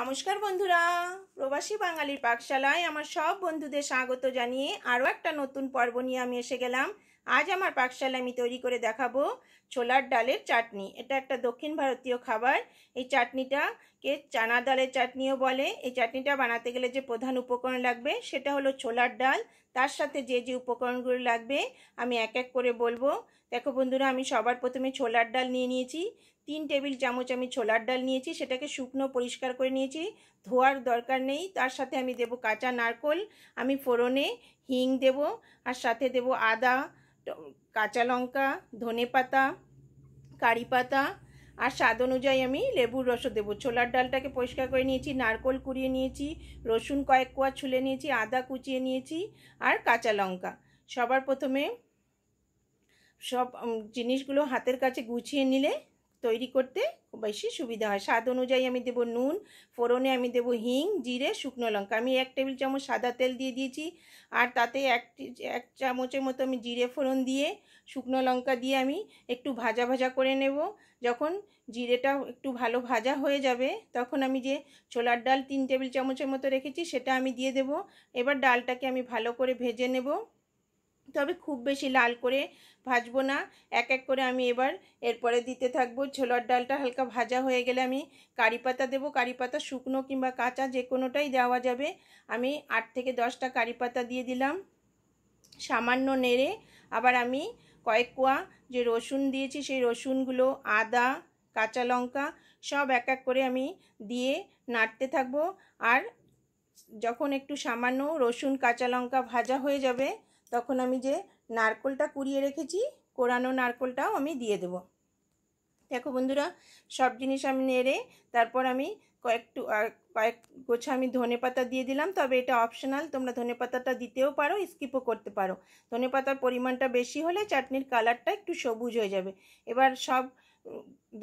নমস্কার বন্ধুরা প্রবাসী বাঙালির পাকশালায় আমার সব বন্ধুদের স্বাগত জানিয়ে আরও একটা নতুন পর্ব নিয়ে আমি এসে গেলাম আজ আমার পাকশালা আমি তৈরি করে দেখাবো ছোলার ডালের চাটনি এটা একটা দক্ষিণ ভারতীয় খাবার এই চাটনিটাকে চানা ডালের চাটনিও বলে এই চাটনিটা বানাতে গেলে যে প্রধান উপকরণ লাগবে সেটা হলো ছোলার ডাল তার সাথে যে যে উপকরণগুলো লাগবে আমি এক এক করে বলবো দেখো বন্ধুরা আমি সবার প্রথমে ছোলার ডাল নিয়ে নিয়েছি তিন টেবিল চামচ আমি ছোলার ডাল নিয়েছি সেটাকে শুকনো পরিষ্কার করে নিয়েছি ধোয়ার দরকার নেই তার সাথে আমি দেব কাঁচা নারকোল আমি ফোড়নে হিং দেব আর সাথে দেব আদা কাঁচা লঙ্কা ধনে পাতা কারি পাতা আর স্বাদ অনুযায়ী আমি লেবুর রসও দেবো ছোলার ডালটাকে পরিষ্কার করে নিয়েছি নারকোল কুড়িয়ে নিয়েছি রসুন কয়েক কোয়া ছুলে নিয়েছি আদা কুচিয়ে নিয়েছি আর কাঁচা লঙ্কা সবার প্রথমে সব জিনিসগুলো হাতের কাছে গুছিয়ে নিলে তৈরি করতে খুব বেশি সুবিধা হয় স্বাদ অনুযায়ী আমি দেব নুন ফোড়নে আমি দেব হিং জিরে শুকনো লঙ্কা আমি এক টেবিল চামচ সাদা তেল দিয়ে দিয়েছি আর তাতে এক এক চামচের মতো আমি জিরে ফোড়ন দিয়ে শুকনো লঙ্কা দিয়ে আমি একটু ভাজা ভাজা করে নেব যখন জিরেটা একটু ভালো ভাজা হয়ে যাবে তখন আমি যে ছোলার ডাল তিন টেবিল চামচের মতো রেখেছি সেটা আমি দিয়ে দেব এবার ডালটাকে আমি ভালো করে ভেজে নেবো দিতে হবে খুব বেশি লাল করে ভাজবো না এক এক করে আমি এবার এরপরে দিতে থাকবো ছোলার ডালটা হালকা ভাজা হয়ে গেলে আমি কারি পাতা দেবো কারি পাতা শুকনো কিংবা কাঁচা যে কোনোটাই দেওয়া যাবে আমি আট থেকে দশটা কারি পাতা দিয়ে দিলাম সামান্য নেড়ে আবার আমি কয়েক কোয়া যে রসুন দিয়েছি সেই রসুনগুলো আদা কাঁচা লঙ্কা সব এক এক করে আমি দিয়ে নাড়তে থাকবো আর যখন একটু সামান্য রসুন কাঁচা লঙ্কা ভাজা হয়ে যাবে তখন আমি যে নারকোলটা কুড়িয়ে রেখেছি কোরানো নারকোলটাও আমি দিয়ে দেব দেখো বন্ধুরা সব জিনিস আমি নেড়ে তারপর আমি কয়েকটু কয়েক গোছা আমি ধনে পাতা দিয়ে দিলাম তবে এটা অপশনাল তোমরা ধনে পাতাটা দিতেও পারো স্কিপও করতে পারো ধনে পাতার পরিমাণটা বেশি হলে চাটনির কালারটা একটু সবুজ হয়ে যাবে এবার সব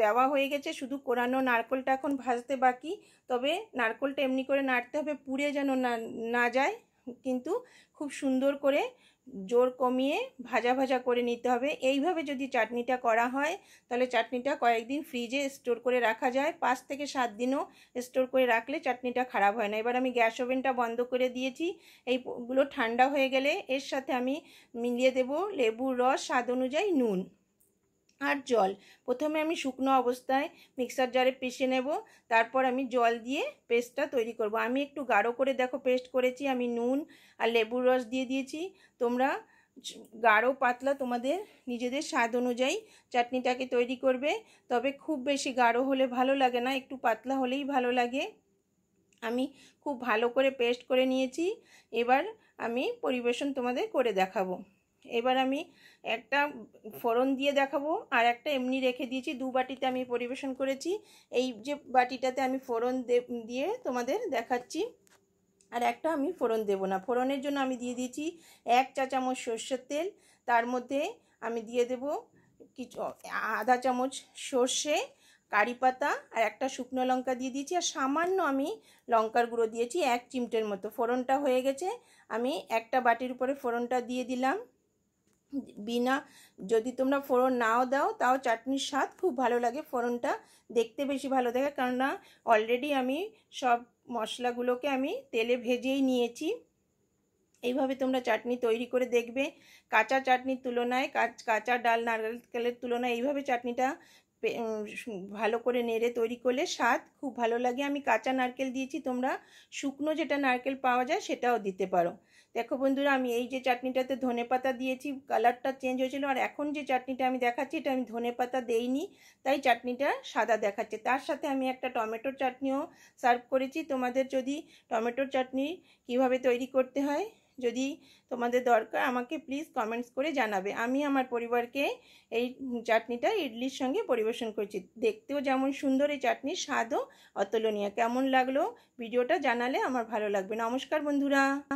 দেওয়া হয়ে গেছে শুধু কোরানো নারকোলটা এখন ভাজতে বাকি তবে নারকোলটা এমনি করে নাড়তে হবে পুড়ে যেন না না যায় কিন্তু খুব সুন্দর করে জোর কমিয়ে ভাজা ভাজা করে নিতে হবে এইভাবে যদি চাটনিটা করা হয় তাহলে চাটনিটা কয়েকদিন ফ্রিজে স্টোর করে রাখা যায় পাঁচ থেকে সাত দিনও স্টোর করে রাখলে চাটনিটা খারাপ হয় না এবার আমি গ্যাস ওভেনটা বন্ধ করে দিয়েছি এইগুলো ঠান্ডা হয়ে গেলে এর সাথে আমি মিলিয়ে দেব লেবুর রস স্বাদ অনুযায়ী নুন আর জল প্রথমে আমি শুকনো অবস্থায় মিক্সার জারে পিষে নেব তারপর আমি জল দিয়ে পেস্টটা তৈরি করব আমি একটু গাঢ় করে দেখো পেস্ট করেছি আমি নুন আর লেবুর রস দিয়ে দিয়েছি তোমরা গাঢ় পাতলা তোমাদের নিজেদের স্বাদ অনুযায়ী চাটনিটাকে তৈরি করবে তবে খুব বেশি গাঢ় হলে ভালো লাগে না একটু পাতলা হলেই ভালো লাগে আমি খুব ভালো করে পেস্ট করে নিয়েছি এবার আমি পরিবেশন তোমাদের করে দেখাবো এবার আমি একটা ফোড়ন দিয়ে দেখাবো আর একটা এমনি রেখে দিয়েছি দু বাটিতে আমি পরিবেশন করেছি এই যে বাটিটাতে আমি ফোড়ন দিয়ে তোমাদের দেখাচ্ছি আর একটা আমি ফোড়ন দেব না ফোড়নের জন্য আমি দিয়ে দিয়েছি এক চা চামচ সর্ষের তেল তার মধ্যে আমি দিয়ে দেব কিছু আধা চামচ সর্ষে কারি পাতা আর একটা শুকনো লঙ্কা দিয়ে দিয়েছি আর সামান্য আমি লঙ্কার গুঁড়ো দিয়েছি এক চিমটের মতো ফোড়নটা হয়ে গেছে আমি একটা বাটির উপরে ফোড়নটা দিয়ে দিলাম বিনা যদি তোমরা ফোড়ন নাও দাও তাও চাটনির স্বাদ খুব ভালো লাগে ফোড়নটা দেখতে বেশি ভালো থাকে কেননা অলরেডি আমি সব মশলাগুলোকে আমি তেলে ভেজেই নিয়েছি এইভাবে তোমরা চাটনি তৈরি করে দেখবে কাঁচা চাটনির তুলনায় কাঁচা ডাল নারকেলের তুলনায় এইভাবে চাটনিটা ভালো করে নেড়ে তৈরি করলে স্বাদ খুব ভালো লাগে আমি কাঁচা নারকেল দিয়েছি তোমরা শুকনো যেটা নারকেল পাওয়া যায় সেটাও দিতে পারো দেখো বন্ধুরা আমি এই যে চাটনিটাতে ধনে পাতা দিয়েছি কালারটা চেঞ্জ হয়েছিল আর এখন যে চাটনিটা আমি দেখাচ্ছি এটা আমি ধনে পাতা দেইনি তাই চাটনিটা সাদা দেখাচ্ছে তার সাথে আমি একটা টমেটোর চাটনিও সার্ভ করেছি তোমাদের যদি টমেটোর চাটনি কিভাবে তৈরি করতে হয় যদি তোমাদের দরকার আমাকে প্লিজ কমেন্টস করে জানাবে আমি আমার পরিবারকে এই চাটনিটা ইডলির সঙ্গে পরিবেশন করছি দেখতেও যেমন সুন্দর এই চাটনির স্বাদও অতুলনীয় কেমন লাগলো ভিডিওটা জানালে আমার ভালো লাগবে নমস্কার বন্ধুরা